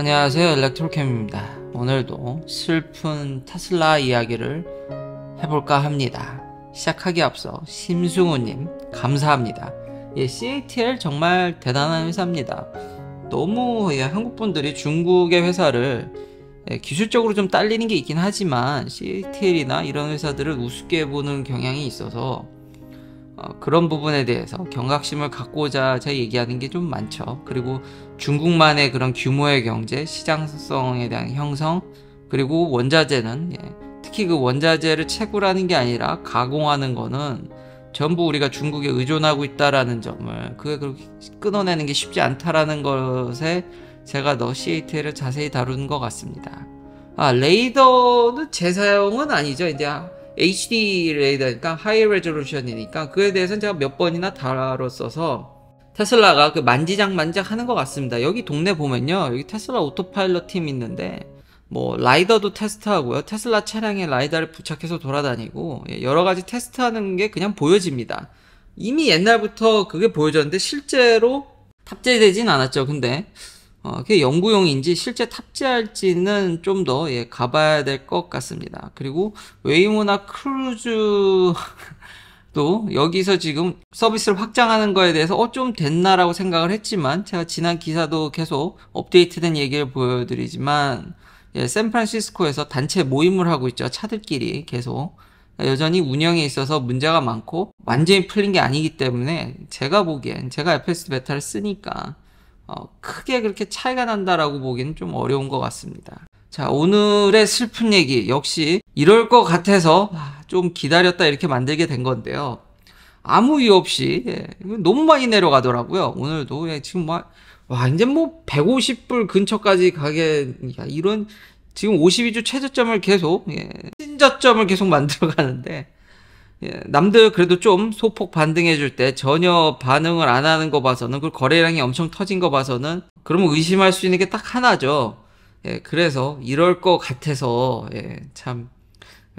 안녕하세요 일렉트로캠입니다 오늘도 슬픈 테슬라 이야기를 해볼까 합니다 시작하기 앞서 심승우님 감사합니다 예, CATL 정말 대단한 회사입니다 너무 예, 한국 분들이 중국의 회사를 예, 기술적으로 좀 딸리는 게 있긴 하지만 CATL이나 이런 회사들을 우습게 보는 경향이 있어서 어, 그런 부분에 대해서 경각심을 갖고자 제가 얘기하는 게 좀 많죠. 그리고 중국만의 그런 규모의 경제, 시장성에 대한 형성, 그리고 원자재는 예, 특히 그 원자재를 채굴하는 게 아니라 가공하는 거는 전부 우리가 중국에 의존하고 있다라는 점을 그게 그렇게 끊어내는 게 쉽지 않다라는 것에 제가 너 CATL을 자세히 다루는 것 같습니다. 아 레이더는 제 사용은 아니죠. 이제 HD 레이더니까 하이 레졸루션이니까 그에 대해서는 제가 몇 번이나 다뤘어서 테슬라가 그 만지작만지작 하는 것 같습니다. 여기 동네 보면요. 여기 테슬라 오토파일럿 팀 있는데 뭐 라이더도 테스트하고요. 테슬라 차량에 라이더를 부착해서 돌아다니고 예, 여러 가지 테스트하는 게 그냥 보여집니다. 이미 옛날부터 그게 보여졌는데 실제로 탑재되진 않았죠. 근데 어, 그게 연구용인지 실제 탑재할지는 좀 더 예, 가봐야 될 것 같습니다. 그리고 웨이모나 크루즈도 여기서 지금 서비스를 확장하는 거에 대해서 어 좀 됐나라고 생각을 했지만 제가 지난 기사도 계속 업데이트된 얘기를 보여드리지만 예, 샌프란시스코에서 단체 모임을 하고 있죠. 차들끼리 계속 그러니까 여전히 운영에 있어서 문제가 많고 완전히 풀린 게 아니기 때문에 제가 보기엔 제가 FS 베타를 쓰니까 어, 크게 그렇게 차이가 난다라고 보기는 좀 어려운 것 같습니다. 자, 오늘의 슬픈 얘기 역시 이럴 것 같아서 아, 좀 기다렸다 이렇게 만들게 된 건데요. 아무 이유 없이 예, 너무 많이 내려가더라고요. 오늘도 예, 지금 막, 뭐, 와, 이제 뭐 150불 근처까지 가게 야, 이런 지금 52주 최저점을 계속 예, 신저점을 계속 만들어 가는데 예, 남들 그래도 좀 소폭 반등해 줄 때 전혀 반응을 안 하는 거 봐서는 그 거래량이 엄청 터진 거 봐서는 그러면 의심할 수 있는 게 딱 하나죠. 예, 그래서 이럴 것 같아서 예, 참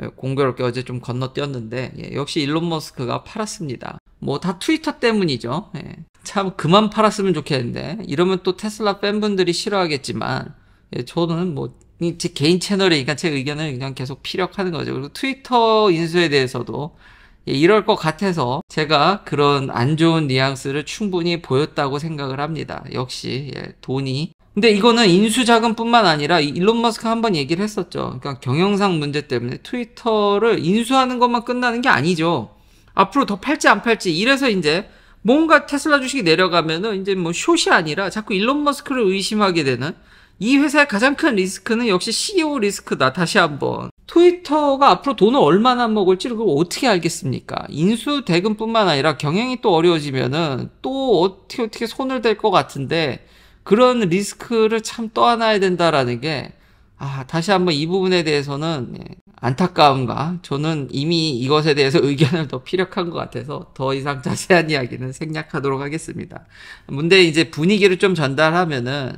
예, 공교롭게 어제 좀 건너뛰었는데 예, 역시 일론 머스크가 팔았습니다. 뭐 다 트위터 때문이죠. 예, 참 그만 팔았으면 좋겠는데 이러면 또 테슬라 팬분들이 싫어하겠지만 예, 저는 뭐제 개인 채널이니까 그러니까 제 의견을 그냥 계속 피력하는 거죠. 그리고 트위터 인수에 대해서도 예, 이럴 것 같아서 제가 그런 안 좋은 뉘앙스를 충분히 보였다고 생각을 합니다. 역시 예, 돈이 근데 이거는 인수자금뿐만 아니라 일론 머스크 한번 얘기를 했었죠. 그러니까 경영상 문제 때문에 트위터를 인수하는 것만 끝나는 게 아니죠. 앞으로 더 팔지 안 팔지 이래서 이제 뭔가 테슬라 주식이 내려가면은 이제 뭐 숏이 아니라 자꾸 일론 머스크를 의심하게 되는 이 회사의 가장 큰 리스크는 역시 CEO 리스크다. 다시 한번 트위터가 앞으로 돈을 얼마나 먹을지 그걸 어떻게 알겠습니까? 인수 대금뿐만 아니라 경영이 또 어려워지면은 또 어떻게 어떻게 손을 댈 것 같은데 그런 리스크를 참 떠안아야 된다라는 게 아, 다시 한번 이 부분에 대해서는 예, 안타까움과 저는 이미 이것에 대해서 의견을 더 피력한 것 같아서 더 이상 자세한 이야기는 생략하도록 하겠습니다. 근데 이제 분위기를 좀 전달하면은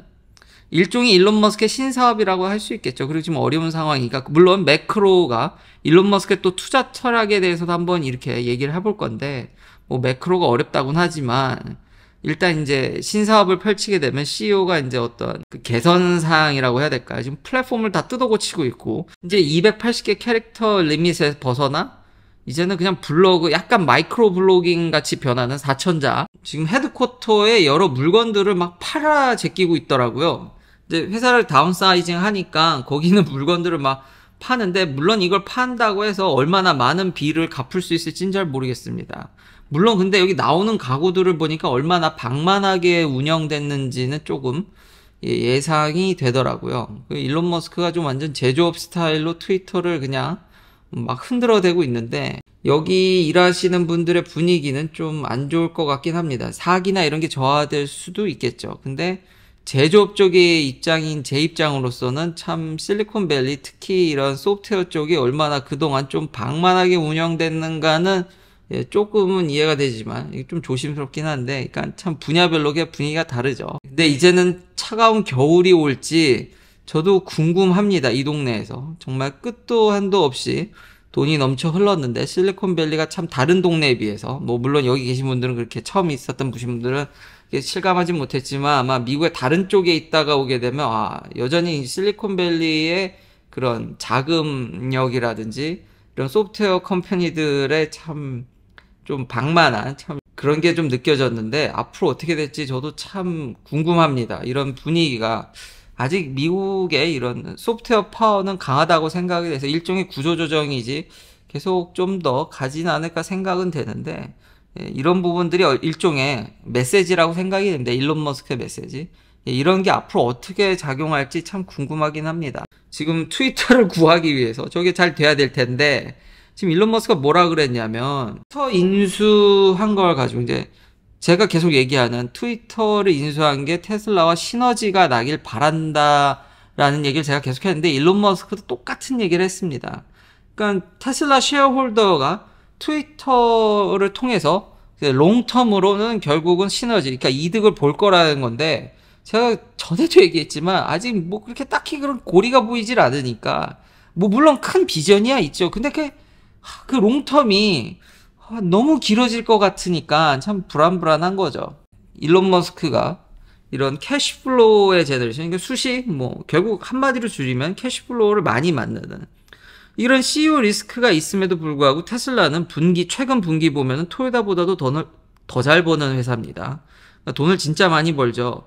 일종의 일론 머스크의 신사업이라고 할 수 있겠죠. 그리고 지금 어려운 상황이니까 물론 매크로가 일론 머스크의 또 투자 철학에 대해서도 한번 이렇게 얘기를 해볼 건데 뭐 매크로가 어렵다곤 하지만 일단 이제 신사업을 펼치게 되면 CEO가 이제 어떤 그 개선 사항이라고 해야 될까요? 지금 플랫폼을 다 뜯어 고치고 있고 이제 280개 캐릭터 리밋에 벗어나 이제는 그냥 블로그 약간 마이크로 블로깅 같이 변하는 4천자 지금 헤드쿼터에 여러 물건들을 막 팔아 제끼고 있더라고요. 이제 회사를 다운사이징 하니까 거기는 물건들을 막 파는데 물론 이걸 판다고 해서 얼마나 많은 비를 갚을 수 있을진 잘 모르겠습니다. 물론 근데 여기 나오는 가구들을 보니까 얼마나 방만하게 운영됐는지는 조금 예, 예상이 되더라고요. 그 일론 머스크가 좀 완전 제조업 스타일로 트위터를 그냥 막 흔들어대고 있는데 여기 일하시는 분들의 분위기는 좀 안 좋을 것 같긴 합니다. 사기나 이런 게 저하될 수도 있겠죠. 근데 제조업 쪽의 입장인 제 입장으로서는 참 실리콘밸리 특히 이런 소프트웨어 쪽이 얼마나 그동안 좀 방만하게 운영됐는가는 예, 조금은 이해가 되지만 좀 조심스럽긴 한데 그러니까 참 분야별로 분위기가 다르죠. 근데 이제는 차가운 겨울이 올지 저도 궁금합니다. 이 동네에서 정말 끝도 한도 없이 돈이 넘쳐 흘렀는데 실리콘밸리가 참 다른 동네에 비해서 뭐 물론 여기 계신 분들은 그렇게 처음 있었던 분들은 실감하지 못했지만 아마 미국의 다른 쪽에 있다가 오게 되면 아, 여전히 실리콘밸리의 그런 자금력이라든지 이런 소프트웨어 컴퍼니들의 참 좀 방만한 참 그런 게 좀 느껴졌는데 앞으로 어떻게 될지 저도 참 궁금합니다. 이런 분위기가 아직 미국의 이런 소프트웨어 파워는 강하다고 생각이 돼서 일종의 구조조정이지 계속 좀 더 가진 않을까 생각은 되는데 예, 이런 부분들이 어, 일종의 메시지라고 생각이 됩니다. 일론 머스크의 메시지. 예, 이런 게 앞으로 어떻게 작용할지 참 궁금하긴 합니다. 지금 트위터를 구하기 위해서 저게 잘 돼야 될 텐데 지금 일론 머스크가 뭐라 그랬냐면 트위터 인수한 걸 가지고 이제 제가 계속 얘기하는 트위터를 인수한 게 테슬라와 시너지가 나길 바란다라는 얘기를 제가 계속했는데 일론 머스크도 똑같은 얘기를 했습니다. 그러니까 테슬라 셰어홀더가 트위터를 통해서 롱텀으로는 결국은 시너지, 그러니까 이득을 볼 거라는 건데 제가 전에도 얘기했지만 아직 뭐 그렇게 딱히 그런 고리가 보이질 않으니까 뭐 물론 큰 비전이야 있죠. 근데 그그 롱텀이 너무 길어질 것 같으니까 참 불안불안한 거죠. 일론 머스크가 이런 캐시플로우의 제너레이션, 그러니까 수시 뭐, 결국 한마디로 줄이면 캐시플로우를 많이 만드는 이런 CEO 리스크가 있음에도 불구하고 테슬라는 분기 최근 분기 보면은 토요다보다도 돈을 더잘 버는 회사입니다. 그러니까 돈을 진짜 많이 벌죠.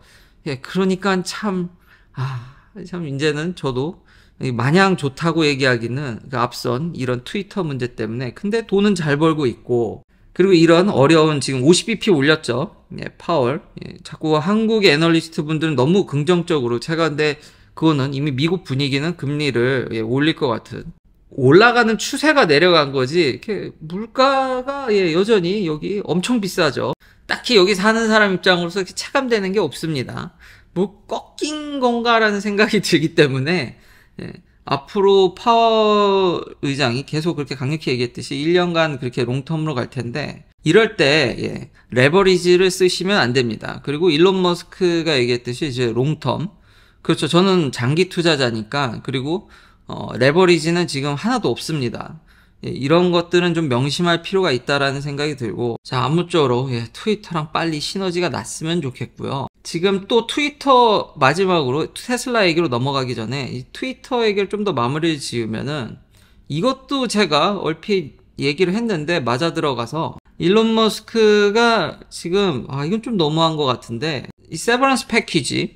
예, 그러니까 참, 아, 참, 이제는 저도 마냥 좋다고 얘기하기는 그러니까 앞선 이런 트위터 문제 때문에 근데 돈은 잘 벌고 있고 그리고 이런 어려운 지금 50bp 올렸죠. 예, 파월. 예, 자꾸 한국 애널리스트 분들은 너무 긍정적으로 제가 근데 그거는 이미 미국 분위기는 금리를 예, 올릴 것 같은 올라가는 추세가 내려간 거지 이렇게 물가가 예, 여전히 여기 엄청 비싸죠. 딱히 여기 사는 사람 입장으로서 이렇게 체감되는 게 없습니다. 뭐 꺾인 건가라는 생각이 들기 때문에 예, 앞으로 파워 의장이 계속 그렇게 강력히 얘기했듯이 1년간 그렇게 롱텀으로 갈 텐데 이럴 때 예, 레버리지를 쓰시면 안 됩니다. 그리고 일론 머스크가 얘기했듯이 이제 롱텀 그렇죠. 저는 장기 투자자니까 그리고 어, 레버리지는 지금 하나도 없습니다. 예, 이런 것들은 좀 명심할 필요가 있다라는 생각이 들고 자 아무쪼록 예, 트위터랑 빨리 시너지가 났으면 좋겠고요. 지금 또 트위터 마지막으로 테슬라 얘기로 넘어가기 전에 트위터 얘기를 좀 더 마무리를 지으면은 이것도 제가 얼핏 얘기를 했는데 맞아 들어가서 일론 머스크가 지금 아 이건 좀 너무한 것 같은데 이 세버런스 패키지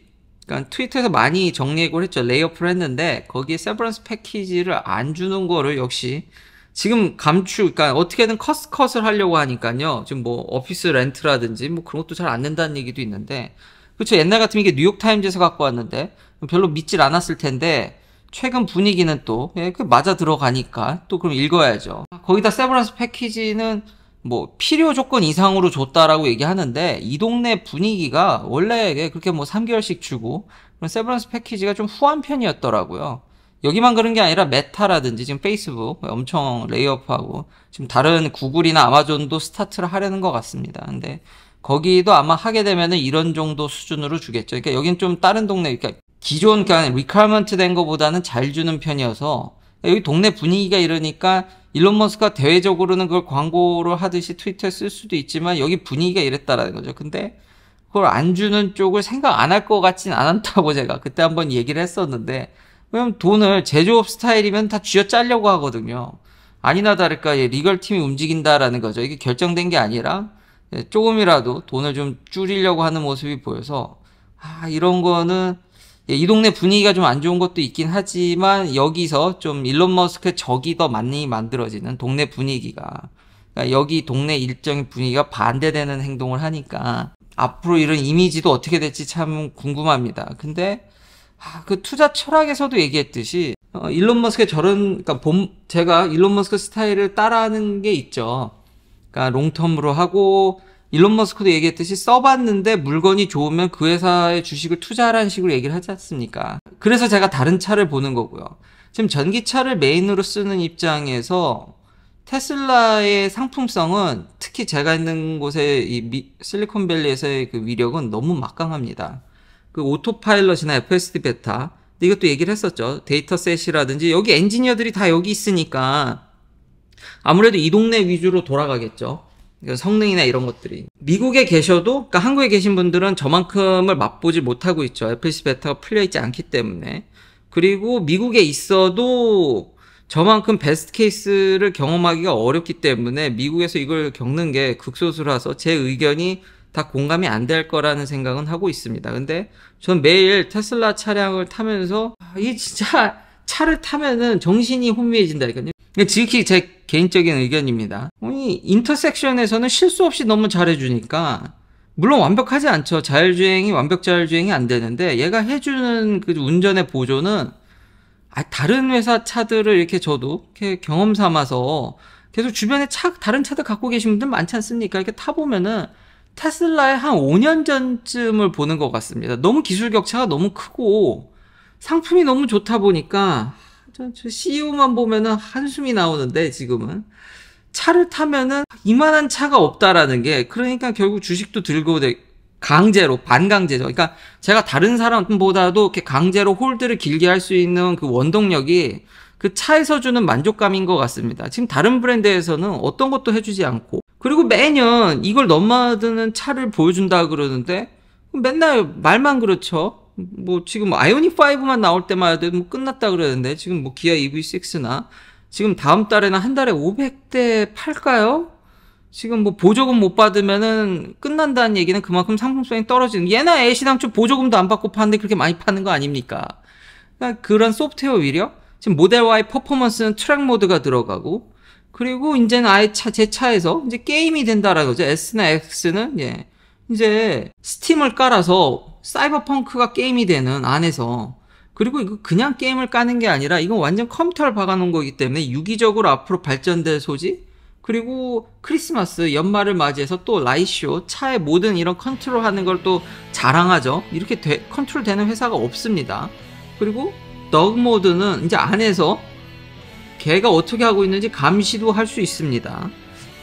그러니까 트위터에서 많이 정리 해고를 했죠. 레이어프를 했는데 거기에 세브란스 패키지를 안 주는 거를 역시 지금 감추 그러니까 어떻게든 컷컷을 하려고 하니까요. 지금 뭐 오피스 렌트라든지 뭐 그런 것도 잘안 낸다는 얘기도 있는데 그렇죠. 옛날 같으면 이게 뉴욕 타임즈에서 갖고 왔는데 별로 믿질 않았을 텐데 최근 분위기는 또 예, 맞아 들어가니까 또 그럼 읽어야죠. 거기다 세브란스 패키지는 뭐 필요 조건 이상으로 줬다라고 얘기하는데 이 동네 분위기가 원래 그렇게 뭐 3개월씩 주고 그런 세브란스 패키지가 좀 후한 편이었더라고요. 여기만 그런 게 아니라 메타라든지 지금 페이스북 엄청 레이업하고 지금 다른 구글이나 아마존도 스타트를 하려는 것 같습니다. 근데 거기도 아마 하게 되면은 이런 정도 수준으로 주겠죠. 그러니까 여긴 좀 다른 동네, 그러니까 기존 그냥 리카먼트 된것보다는잘 주는 편이어서 여기 동네 분위기가 이러니까 일론 머스크가 대외적으로는 그걸 광고로 하듯이 트위터에 쓸 수도 있지만 여기 분위기가 이랬다라는 거죠. 근데 그걸 안 주는 쪽을 생각 안 할 것 같진 않았다고 제가 그때 한번 얘기를 했었는데 왜냐면 돈을 제조업 스타일이면 다 쥐어 짜려고 하거든요. 아니나 다를까 리걸 팀이 움직인다라는 거죠. 이게 결정된 게 아니라 예, 조금이라도 돈을 좀 줄이려고 하는 모습이 보여서 아 이런 거는 예, 이 동네 분위기가 좀 안 좋은 것도 있긴 하지만 여기서 좀 일론 머스크 의 적이 더 많이 만들어지는 동네 분위기가 그러니까 여기 동네 일정 분위기가 반대되는 행동을 하니까 앞으로 이런 이미지도 어떻게 될지 참 궁금합니다. 근데 아, 그 투자 철학에서도 얘기했듯이 어, 일론 머스크의 저런 그러니까 봄, 제가 일론 머스크 스타일을 따라하는 게 있죠. 그러니까 롱텀으로 하고 일론 머스크도 얘기했듯이 써봤는데 물건이 좋으면 그 회사의 주식을 투자하라는 식으로 얘기를 하지 않습니까? 그래서 제가 다른 차를 보는 거고요. 지금 전기차를 메인으로 쓰는 입장에서 테슬라의 상품성은 특히 제가 있는 곳의 이 미, 실리콘밸리에서의 그 위력은 너무 막강합니다. 그 오토파일럿이나 FSD 베타 이것도 얘기를 했었죠. 데이터셋이라든지 여기 엔지니어들이 다 여기 있으니까 아무래도 이 동네 위주로 돌아가겠죠. 그 성능이나 이런 것들이 미국에 계셔도 그러니까 한국에 계신 분들은 저만큼을 맛보지 못하고 있죠 애플스 베타가 풀려 있지 않기 때문에 그리고 미국에 있어도 저만큼 베스트 케이스를 경험하기가 어렵기 때문에 미국에서 이걸 겪는 게 극소수라서 제 의견이 다 공감이 안 될 거라는 생각은 하고 있습니다. 근데 전 매일 테슬라 차량을 타면서 아, 이 진짜 차를 타면은 정신이 혼미해진다니까요. 지극히 제 개인적인 의견입니다. 이 인터섹션에서는 실수 없이 너무 잘해주니까 물론 완벽하지 않죠. 자율주행이 완벽 자율주행이 안 되는데 얘가 해주는 그 운전의 보조는 아, 다른 회사 차들을 이렇게 저도 이렇게 경험 삼아서 계속 주변에 차 다른 차들 갖고 계신 분들 많지 않습니까? 이렇게 타 보면은 테슬라의 한 5년 전쯤을 보는 것 같습니다. 너무 기술 격차가 너무 크고 상품이 너무 좋다 보니까 저 CEO만 보면은 한숨이 나오는데 지금은 차를 타면은 이만한 차가 없다라는 게 그러니까 결국 주식도 들고 강제로 반강제죠. 그러니까 제가 다른 사람보다도 이렇게 강제로 홀드를 길게 할 수 있는 그 원동력이 그 차에서 주는 만족감인 것 같습니다. 지금 다른 브랜드에서는 어떤 것도 해주지 않고 그리고 매년 이걸 넘어드는 차를 보여준다 그러는데 맨날 말만 그렇죠. 뭐 지금 아이오닉 5만 나올 때만 해도 뭐 끝났다 그러는데 지금 뭐 기아 EV6나 지금 다음 달에는 한 달에 500대 팔까요? 지금 뭐 보조금 못 받으면은 끝난다는 얘기는 그만큼 상품성이 떨어지는 얘나 애시당초 보조금도 안 받고 파는데 그렇게 많이 파는 거 아닙니까? 그러니까 그런 소프트웨어 위력 지금 모델 Y 퍼포먼스는 트랙 모드가 들어가고 그리고 이제는 아예 차, 제 차에서 이제 게임이 된다라는 거죠. S나 X는 예. 이제 스팀을 깔아서 사이버펑크가 게임이 되는 안에서 그리고 이거 그냥 게임을 까는 게 아니라 이건 완전 컴퓨터를 박아놓은 거기 때문에 유기적으로 앞으로 발전될 소지 그리고 크리스마스 연말을 맞이해서 또 라이쇼 차의 모든 이런 컨트롤하는 걸 또 자랑하죠 이렇게 되, 컨트롤되는 회사가 없습니다 그리고 덕 모드는 이제 안에서 걔가 어떻게 하고 있는지 감시도 할 수 있습니다.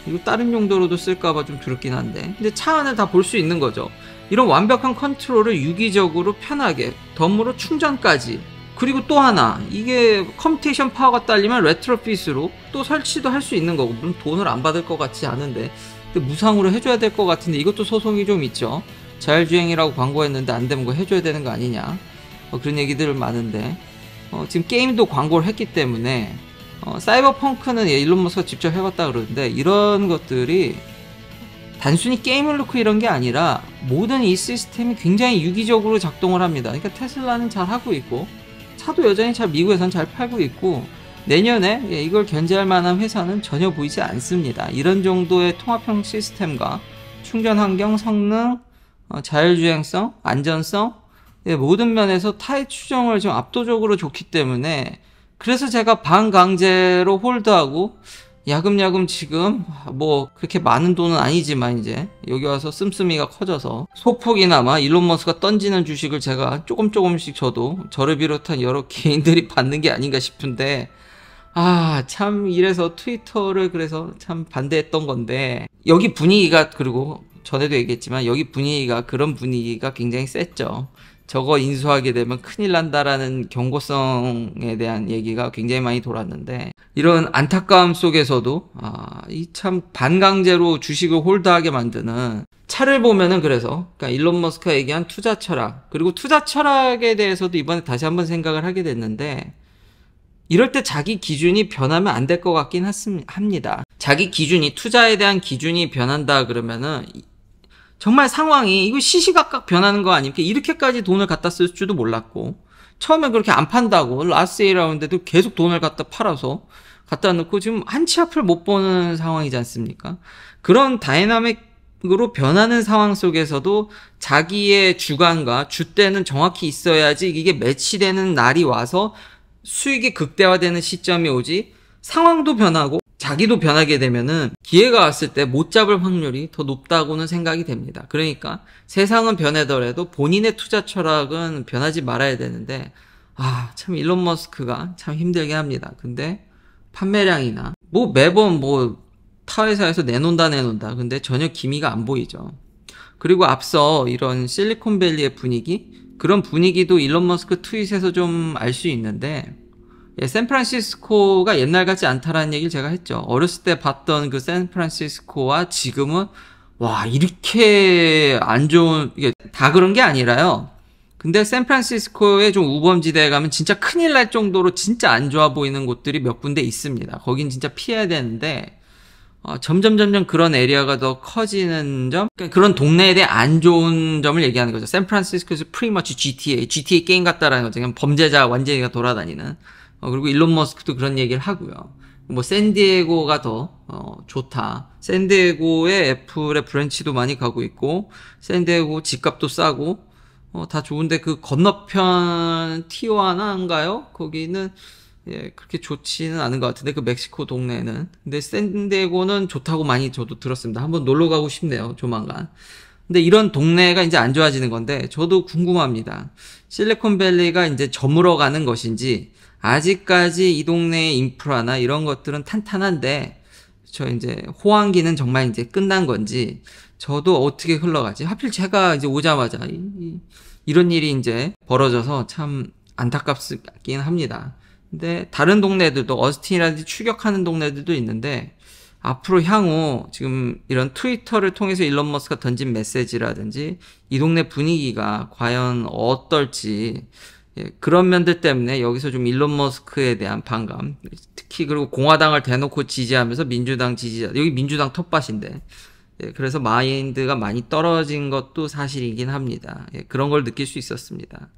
이거 다른 용도로도 쓸까봐 좀 두렵긴 한데. 근데 차 안을 다 볼 수 있는 거죠. 이런 완벽한 컨트롤을 유기적으로 편하게 덤으로 충전까지 그리고 또 하나 이게 컴퓨테이션 파워가 딸리면 레트로핏으로 또 설치도 할 수 있는 거고 물론 돈을 안 받을 것 같지 않은데 무상으로 해줘야 될 것 같은데 이것도 소송이 좀 있죠 자율주행이라고 광고했는데 안 되면 그 해줘야 되는 거 아니냐 어, 그런 얘기들 많은데 어, 지금 게임도 광고를 했기 때문에 어, 사이버펑크는 예, 일론 머스가 직접 해봤다 그러는데 이런 것들이 단순히 게임을 놓고 이런 게 아니라 모든 이 시스템이 굉장히 유기적으로 작동을 합니다. 그러니까 테슬라는 잘 하고 있고 차도 여전히 잘 미국에선 잘 팔고 있고 내년에 예, 이걸 견제할 만한 회사는 전혀 보이지 않습니다. 이런 정도의 통합형 시스템과 충전 환경, 성능, 어, 자율주행성, 안전성 예, 모든 면에서 타의 추정을 좀 압도적으로 좋기 때문에 그래서 제가 반강제로 홀드하고 야금야금 지금 뭐 그렇게 많은 돈은 아니지만 이제 여기 와서 씀씀이가 커져서 소폭이나마 일론 머스가 던지는 주식을 제가 조금 조금씩 저도 저를 비롯한 여러 개인들이 받는 게 아닌가 싶은데 아, 참 이래서 트위터를 그래서 참 반대했던 건데 여기 분위기가 그리고 전에도 얘기했지만 여기 분위기가 그런 분위기가 굉장히 셌죠. 저거 인수하게 되면 큰일 난다라는 경고성에 대한 얘기가 굉장히 많이 돌았는데 이런 안타까움 속에서도 아, 이 참 반강제로 주식을 홀드하게 만드는 차를 보면은 그래서 그러니까 일론 머스크가 얘기한 투자 철학 그리고 투자 철학에 대해서도 이번에 다시 한번 생각을 하게 됐는데 이럴 때 자기 기준이 변하면 안 될 것 같긴 합니다. 자기 기준이 투자에 대한 기준이 변한다 그러면은 정말 상황이 이거 시시각각 변하는 거 아닙니까? 이렇게까지 돈을 갖다 쓸 줄도 몰랐고 처음에 그렇게 안 판다고 라스에이라운데도 계속 돈을 갖다 팔아서 갖다 놓고 지금 한치 앞을 못 보는 상황이지 않습니까? 그런 다이나믹으로 변하는 상황 속에서도 자기의 주관과 주대는 정확히 있어야지 이게 매치되는 날이 와서 수익이 극대화되는 시점이 오지 상황도 변하고 자기도 변하게 되면은 기회가 왔을 때 못 잡을 확률이 더 높다고는 생각이 됩니다. 그러니까 세상은 변하더라도 본인의 투자 철학은 변하지 말아야 되는데 아, 참 일론 머스크가 참 힘들게 합니다. 근데 판매량이나 뭐 매번 뭐 타회사에서 내놓는다 내놓는다 근데 전혀 기미가 안 보이죠. 그리고 앞서 이런 실리콘밸리의 분위기 그런 분위기도 일론 머스크 트윗에서 좀 알 수 있는데 예, 샌프란시스코가 옛날 같지 않다라는 얘기를 제가 했죠. 어렸을 때 봤던 그 샌프란시스코와 지금은 와 이렇게 안 좋은 이게 다 그런 게 아니라요. 근데 샌프란시스코의 좀 우범지대에 가면 진짜 큰일 날 정도로 진짜 안 좋아 보이는 곳들이 몇 군데 있습니다. 거긴 진짜 피해야 되는데 어, 점점 점점 그런 에리어가 더 커지는 점그런 그러니까 동네에 대해 안 좋은 점을 얘기하는 거죠. 샌프란시스코에서 프리머치 GTA, GTA 게임 같다라는 거죠. 그냥 범죄자 완전히가 돌아다니는 어, 그리고 일론 머스크도 그런 얘기를 하고요. 뭐 샌디에고가 더 어, 좋다. 샌디에고에 애플의 브랜치도 많이 가고 있고 샌디에고 집값도 싸고 어, 다 좋은데 그 건너편 티와나인가요? 오 거기는 예, 그렇게 좋지는 않은 것 같은데 그 멕시코 동네는 근데 샌디에고는 좋다고 많이 저도 들었습니다. 한번 놀러 가고 싶네요. 조만간. 근데 이런 동네가 이제 안 좋아지는 건데 저도 궁금합니다. 실리콘밸리가 이제 저물어 가는 것인지 아직까지 이 동네의 인프라나 이런 것들은 탄탄한데 저 이제 호황기는 정말 이제 끝난 건지 저도 어떻게 흘러가지 하필 제가 이제 오자마자 이, 이런 일이 이제 벌어져서 참 안타깝긴 합니다. 근데 다른 동네들도 어스틴이라든지 추격하는 동네들도 있는데 앞으로 향후 지금 이런 트위터를 통해서 일론 머스가 던진 메시지라든지 이 동네 분위기가 과연 어떨지 예, 그런 면들 때문에 여기서 좀 일론 머스크에 대한 반감, 특히 그리고 공화당을 대놓고 지지하면서 민주당 지지자, 여기 민주당 텃밭인데, 예, 그래서 마인드가 많이 떨어진 것도 사실이긴 합니다. 예, 그런 걸 느낄 수 있었습니다.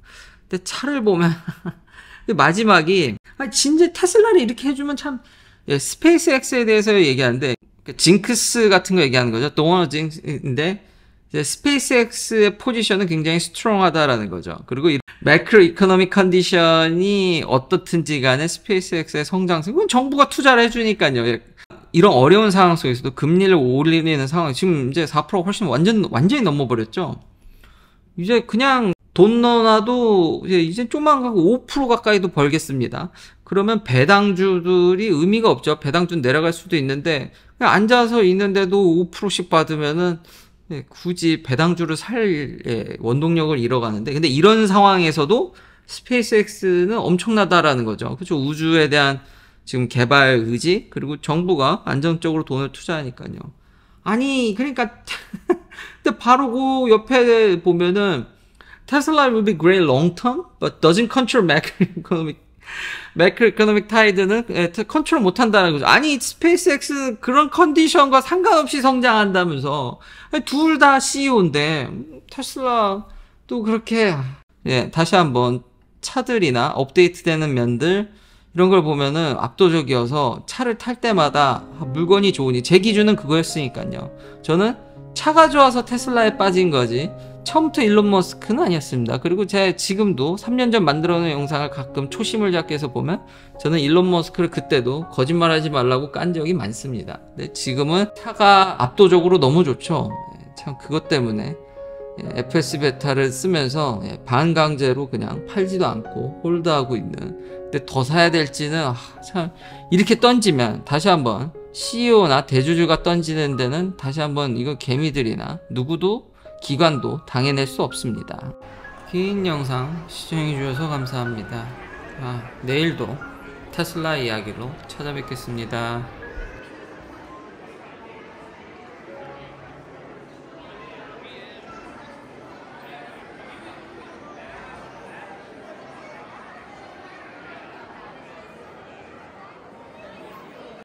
근데 차를 보면, 마지막이, 아, 진짜 테슬라를 이렇게 해주면 참, 예, 스페이스 X에 대해서 얘기하는데, 그 징크스 같은 거 얘기하는 거죠. 동원어 징인데 크스 스페이스X의 포지션은 굉장히 스트롱하다라는 거죠. 그리고 매크로 이코노믹 컨디션이 어떻든지 간에 스페이스X의 성장세 그건 정부가 투자를 해주니까요. 예. 이런 어려운 상황 속에서도 금리를 올리는 상황, 지금 이제 4% 훨씬 완전, 완전히 넘어버렸죠. 이제 그냥 돈 넣어놔도 이제, 이제 좀만 가고 5% 가까이도 벌겠습니다. 그러면 배당주들이 의미가 없죠. 배당주 내려갈 수도 있는데, 그냥 앉아서 있는데도 5%씩 받으면은 네, 굳이 배당주를 살 예, 원동력을 잃어가는데 근데 이런 상황에서도 스페이스X는 엄청나다라는 거죠. 그렇죠. 우주에 대한 지금 개발 의지 그리고 정부가 안정적으로 돈을 투자하니까요. 아니 그러니까 근데 바로 그 옆에 보면은 t e s will be great long term but doesn't control macroeconomic 매크 이코노믹 타이드는 예, 컨트롤 못한다는 거죠. 아니 스페이스X 그런 컨디션과 상관없이 성장한다면서 둘 다 CEO인데 테슬라또 그렇게 예 다시 한번 차들이나 업데이트되는 면들 이런 걸 보면은 압도적이어서 차를 탈 때마다 물건이 좋으니 제 기준은 그거였으니까요. 저는 차가 좋아서 테슬라에 빠진 거지 처음부터 일론 머스크는 아니었습니다. 그리고 제가 지금도 3년 전 만들어놓은 영상을 가끔 초심을 잡기 위해서 보면 저는 일론 머스크를 그때도 거짓말하지 말라고 깐 적이 많습니다. 근데 지금은 차가 압도적으로 너무 좋죠. 예, 참 그것 때문에 FS 예, 베타를 쓰면서 예, 반강제로 그냥 팔지도 않고 홀드하고 있는 근데 더 사야 될지는 아, 참 이렇게 던지면 다시 한번 CEO나 대주주가 던지는 데는 다시 한번 이거 개미들이나 누구도 기관도 당해낼 수 없습니다. 긴 영상 시청해주셔서 감사합니다. 아, 내일도 테슬라 이야기로 찾아뵙겠습니다.